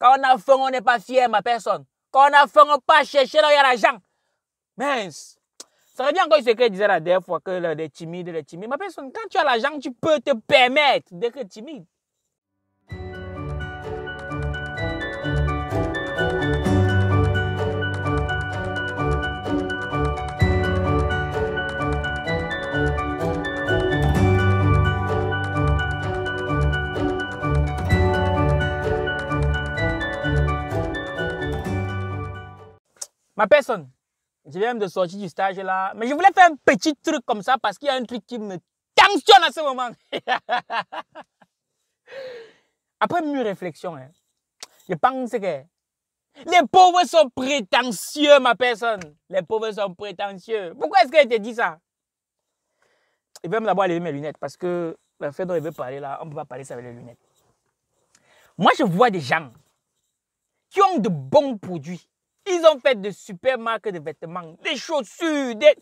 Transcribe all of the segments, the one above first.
Quand on a faim, on n'est pas fier, ma personne. Quand on a faim, on pas chercher là, il y a l'argent. Mince. Ça revient encore ce que disait la dernière fois, que les timides, les timides. Ma personne, quand tu as l'argent, tu peux te permettre d'être timide. Ma personne, je viens de sortir du stage là. Mais je voulais faire un petit truc comme ça parce qu'il y a un truc qui me tensionne à ce moment. Après mûre réflexion, hein, je pense que les pauvres sont prétentieux, ma personne. Les pauvres sont prétentieux. Pourquoi est-ce qu'elle te dit ça Il veut d'abord lever mes lunettes parce que la fait dont il veut parler là, on ne peut pas parler ça avec les lunettes. Moi, je vois des gens qui ont de bons produits, ils ont fait de super marques de vêtements, des chaussures, des...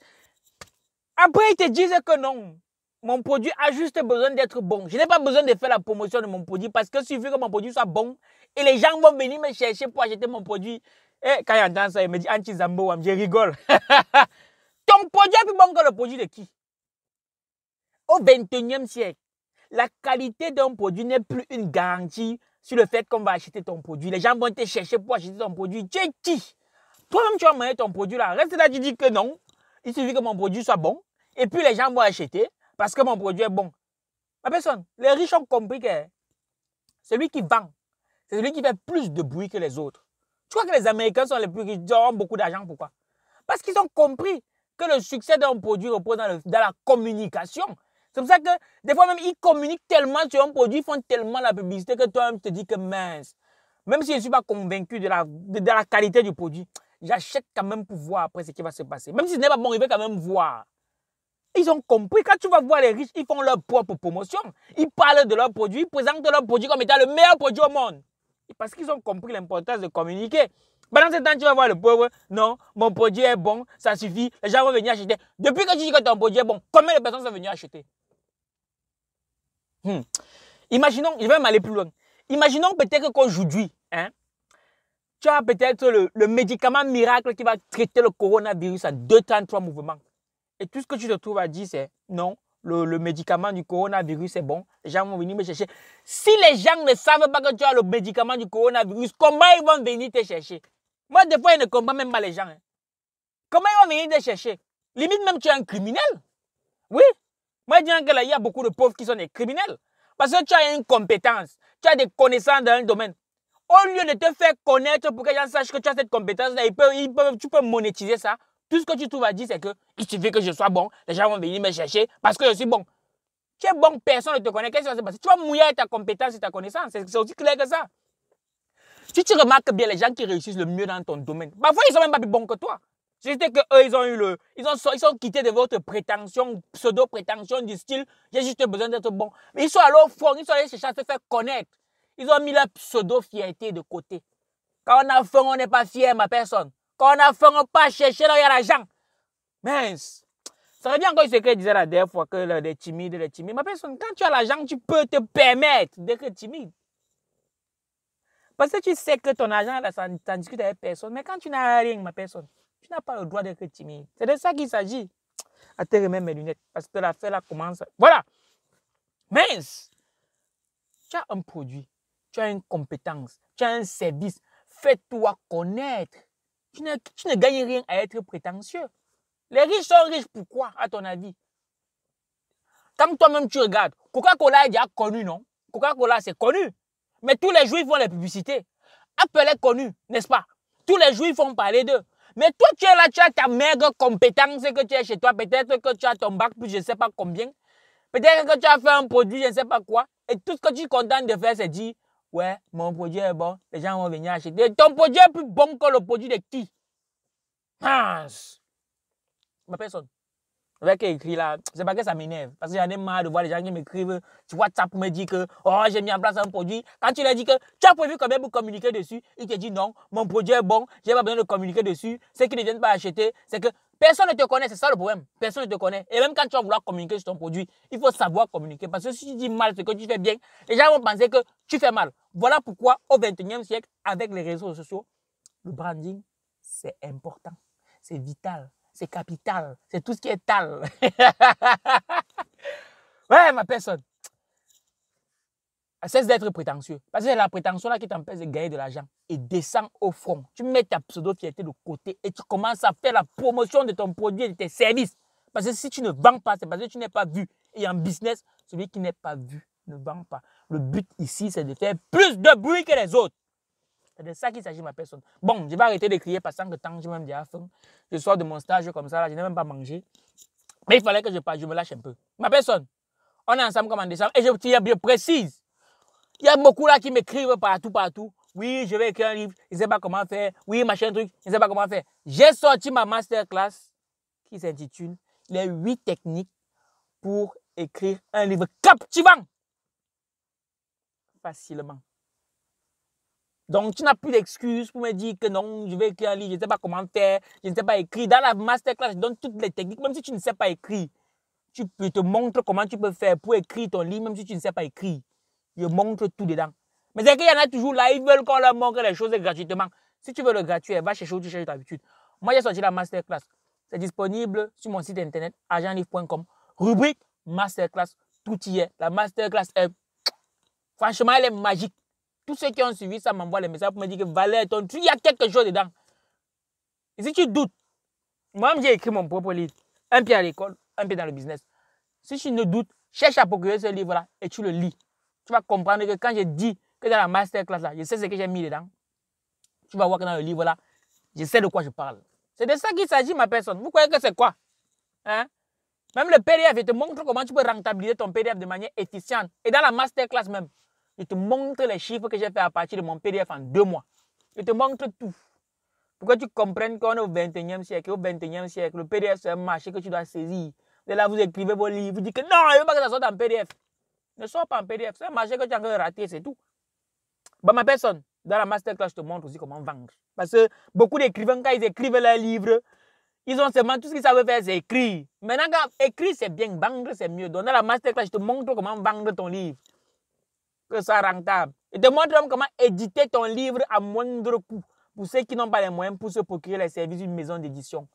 Après, ils te disent que non. Mon produit a juste besoin d'être bon. Je n'ai pas besoin de faire la promotion de mon produit parce que suffit que mon produit soit bon et les gens vont venir me chercher pour acheter mon produit. Et eh, quand j'entends ça, il me dit Anti Zambo, je rigole. Ton produit est plus bon que le produit de qui Au 21e siècle, la qualité d'un produit n'est plus une garantie sur le fait qu'on va acheter ton produit. Les gens vont te chercher pour acheter ton produit. Tu es qui toi-même, tu as mangé ton produit là. Reste là, tu dis que non. Il suffit que mon produit soit bon. Et puis les gens vont acheter parce que mon produit est bon. Ma personne, les riches ont compris que celui qui vend, c'est celui qui fait plus de bruit que les autres. Tu crois que les Américains sont les plus riches, ils ont beaucoup d'argent, pourquoi Parce qu'ils ont compris que le succès d'un produit repose dans, la communication. C'est pour ça que des fois même, ils communiquent tellement sur un produit, font tellement la publicité que toi-même, tu te dis que mince, même si je ne suis pas convaincu de la qualité du produit, J'achète quand même pour voir après ce qui va se passer. Même si ce n'est pas bon, je vais quand même voir. Ils ont compris. Quand tu vas voir les riches, ils font leur propre promotion. Ils parlent de leurs produits, ils présentent leurs produits comme étant le meilleur produit au monde. Parce qu'ils ont compris l'importance de communiquer. Pendant ce temps, tu vas voir le pauvre. Non, mon produit est bon, ça suffit. Les gens vont venir acheter. Depuis que tu dis que ton produit est bon, combien de personnes sont venues acheter hmm. Imaginons, je vais m'aller plus loin. Imaginons peut-être qu'aujourd'hui, hein, tu as peut-être le, médicament miracle qui va traiter le coronavirus en deux temps, trois mouvements. Et tout ce que tu te trouves à dire, c'est non, le, médicament du coronavirus est bon. Les gens vont venir me chercher. Si les gens ne savent pas que tu as le médicament du coronavirus, comment ils vont venir te chercher Moi, des fois, je ne comprends même pas les gens. Hein. Comment ils vont venir te chercher Limite, même tu es un criminel. Oui. Moi, je dis il y a beaucoup de pauvres qui sont des criminels. Parce que tu as une compétence, tu as des connaissances dans un domaine. Au lieu de te faire connaître pour que les gens sachent que tu as cette compétence-là, tu peux monétiser ça. Tout ce que tu trouves à dire, c'est que il suffit que je sois bon, les gens vont venir me chercher parce que je suis bon. Tu es bon, personne ne te connaît. Qu'est-ce qui va se passer Tu vas mouiller ta compétence et ta connaissance. C'est aussi clair que ça. Si tu remarques bien les gens qui réussissent le mieux dans ton domaine, parfois ils sont même pas plus bons que toi. C'est que eux, ils ont eu le. Ils, ont, ils sont quittés de votre prétention, pseudo-prétention du style j'ai juste besoin d'être bon. Mais ils sont alors forts, ils sont allés chercher à se faire connaître. Ils ont mis la pseudo-fierté de côté. Quand on a faim, on n'est pas fier, ma personne. Quand on a faim, on pas chercher là, il y a l'argent. Mince. Ça revient encore ce que je la dernière fois, que les timides, les timides. Ma personne, quand tu as l'argent, tu peux te permettre d'être timide. Parce que tu sais que ton argent, ça ne discute avec personne. Mais quand tu n'as rien, ma personne, tu n'as pas le droit d'être timide. C'est de ça qu'il s'agit. À te remettre mes lunettes, parce que l'affaire, là, commence. Voilà. Mince. Tu as un produit tu as une compétence, tu as un service, fais-toi connaître. Tu ne, gagnes rien à être prétentieux. Les riches sont riches pourquoi, à ton avis Comme toi-même, tu regardes, Coca-Cola est déjà connu, non Coca-Cola, c'est connu. Mais tous les jours, ils font les publicités. Apple est connu, n'est-ce pas Tous les jours, font parler d'eux. Mais toi, tu es là, tu as ta maigre compétence que tu as chez toi. Peut-être que tu as ton bac, plus je ne sais pas combien. Peut-être que tu as fait un produit, je ne sais pas quoi. Et tout ce que tu es content de faire, c'est dire Ouais, mon produit est bon. Les gens vont venir acheter. ton produit est plus bon que le produit de qui Pense Ma personne. Avec écrit là, c'est pas que ça m'énerve. Parce que j'en ai marre de voir les gens qui m'écrivent sur WhatsApp pour me dire que oh, j'ai mis en place un produit. Quand tu leur dis que tu as prévu quand même pour communiquer dessus, il te dit non, mon produit est bon, j'ai pas besoin de communiquer dessus. Ceux qui ne viennent pas acheter, c'est que personne ne te connaît, c'est ça le problème. Personne ne te connaît. Et même quand tu vas vouloir communiquer sur ton produit, il faut savoir communiquer. Parce que si tu dis mal ce que tu fais bien, les gens vont penser que tu fais mal. Voilà pourquoi au 21e siècle, avec les réseaux sociaux, le branding, c'est important, c'est vital c'est capital. C'est tout ce qui est tal. ouais, ma personne. Cesse d'être prétentieux. Parce que c'est la prétention là qui t'empêche de gagner de l'argent. Et descends au front. Tu mets ta pseudo-fierté de côté et tu commences à faire la promotion de ton produit et de tes services. Parce que si tu ne vends pas, c'est parce que tu n'es pas vu. Et en business, celui qui n'est pas vu ne vend pas. Le but ici, c'est de faire plus de bruit que les autres. C'est de ça qu'il s'agit, ma personne. Bon, je vais arrêter de crier parce que tant que je me dis à femme, Je sors de mon stage comme ça, là, je n'ai même pas mangé. Mais il fallait que je, je me lâche un peu. Ma personne, on est ensemble comme en décembre. Et je, bien précise, il y a beaucoup là qui m'écrivent partout, partout. Oui, je vais écrire un livre, ils ne savent pas comment faire. Oui, machin truc, ils ne savent pas comment faire. J'ai sorti ma masterclass qui s'intitule Les huit techniques pour écrire un livre captivant facilement. Donc, tu n'as plus d'excuses pour me dire que non, je vais écrire un livre, je ne sais pas comment faire, je ne sais pas écrire. Dans la masterclass, je donne toutes les techniques, même si tu ne sais pas écrire. Tu peux te montre comment tu peux faire pour écrire ton livre, même si tu ne sais pas écrire. Je montre tout dedans. Mais c'est qu'il y en a toujours là, ils veulent qu'on leur montre les choses gratuitement. Si tu veux le gratuit, va chez où tu cherches d'habitude. Moi, j'ai sorti la masterclass. C'est disponible sur mon site internet agentlivre.com. Rubrique masterclass, tout y est. La masterclass est, franchement, elle est magique. Tous ceux qui ont suivi ça m'envoient les messages pour me dire que Valère, ton, il y a quelque chose dedans. Et si tu doutes, moi-même j'ai écrit mon propre livre, un pied à l'école, un pied dans le business. Si tu ne doutes, cherche à procurer ce livre-là et tu le lis. Tu vas comprendre que quand je dis que dans la masterclass, là, je sais ce que j'ai mis dedans, tu vas voir que dans le livre-là, je sais de quoi je parle. C'est de ça qu'il s'agit, ma personne. Vous croyez que c'est quoi hein? Même le PDF, je te montre comment tu peux rentabiliser ton PDF de manière efficiente. Et dans la masterclass même, il te montre les chiffres que j'ai fait à partir de mon PDF en deux mois. Il te montre tout. Pour que tu comprennes qu'on est au 21e siècle. Au 21e siècle, le PDF, c'est un marché que tu dois saisir. De là, vous écrivez vos livres, vous dites que non, il ne veux pas que ça sorte en PDF. Ne sort pas en PDF. C'est un marché que tu as en c'est tout. Bon, ma personne, dans la masterclass, je te montre aussi comment vendre. Parce que beaucoup d'écrivains, quand ils écrivent leurs livres, ils ont seulement tout ce qu'ils savent faire, c'est écrire. Maintenant, écrire, c'est bien, vendre, c'est mieux. Donc, dans la masterclass, je te montre comment vendre ton livre que ça rentable. Et demande-leur comment éditer ton livre à moindre coût pour ceux qui n'ont pas les moyens pour se procurer les services d'une maison d'édition.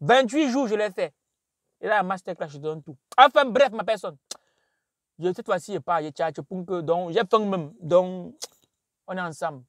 28 jours, je l'ai fait. Et là, masterclass, je donne tout. Enfin, bref, ma personne. cette fois-ci, je pars, je tchatche, donc, j'ai faim même. Donc, on est ensemble.